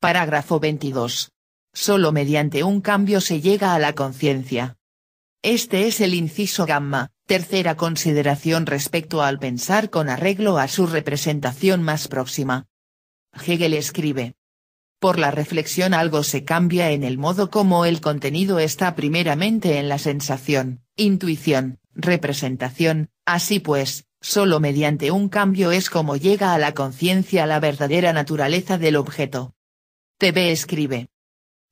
Parágrafo 22. Solo mediante un cambio se llega a la conciencia. Este es el inciso gamma, tercera consideración respecto al pensar con arreglo a su representación más próxima. Hegel escribe. Por la reflexión algo se cambia en el modo como el contenido está primeramente en la sensación, intuición, representación, así pues, solo mediante un cambio es como llega a la conciencia la verdadera naturaleza del objeto. TV escribe.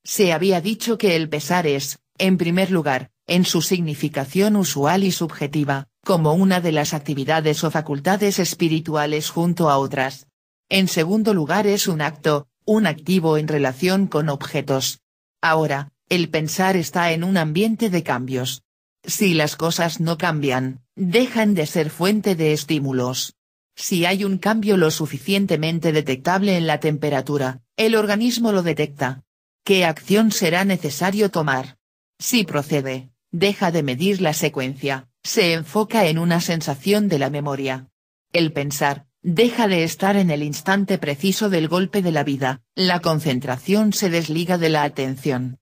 Se había dicho que el pesar es, en primer lugar, en su significación usual y subjetiva, como una de las actividades o facultades espirituales junto a otras. En segundo lugar es un acto, un activo en relación con objetos. Ahora, el pensar está en un ambiente de cambios. Si las cosas no cambian, dejan de ser fuente de estímulos. Si hay un cambio lo suficientemente detectable en la temperatura, el organismo lo detecta. ¿Qué acción será necesario tomar? Si procede, deja de medir la secuencia, se enfoca en una sensación de la memoria. El pensar, deja de estar en el instante preciso del golpe de la vida, la concentración se desliga de la atención.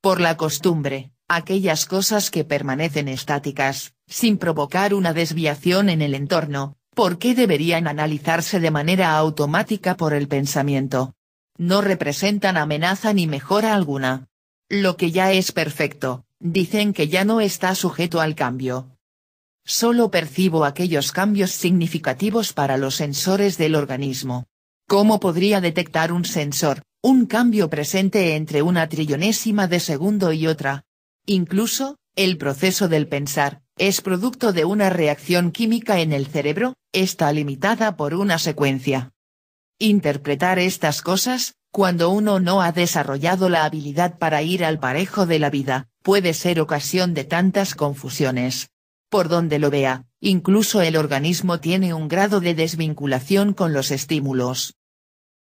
Por la costumbre, aquellas cosas que permanecen estáticas, sin provocar una desviación en el entorno, ¿por qué deberían analizarse de manera automática por el pensamiento? No representan amenaza ni mejora alguna. Lo que ya es perfecto, dicen que ya no está sujeto al cambio. Solo percibo aquellos cambios significativos para los sensores del organismo. ¿Cómo podría detectar un sensor, un cambio presente entre una trillonésima de segundo y otra? Incluso, el proceso del pensar, es producto de una reacción química en el cerebro, está limitada por una secuencia. Interpretar estas cosas, cuando uno no ha desarrollado la habilidad para ir al parejo de la vida, puede ser ocasión de tantas confusiones. Por donde lo vea, incluso el organismo tiene un grado de desvinculación con los estímulos.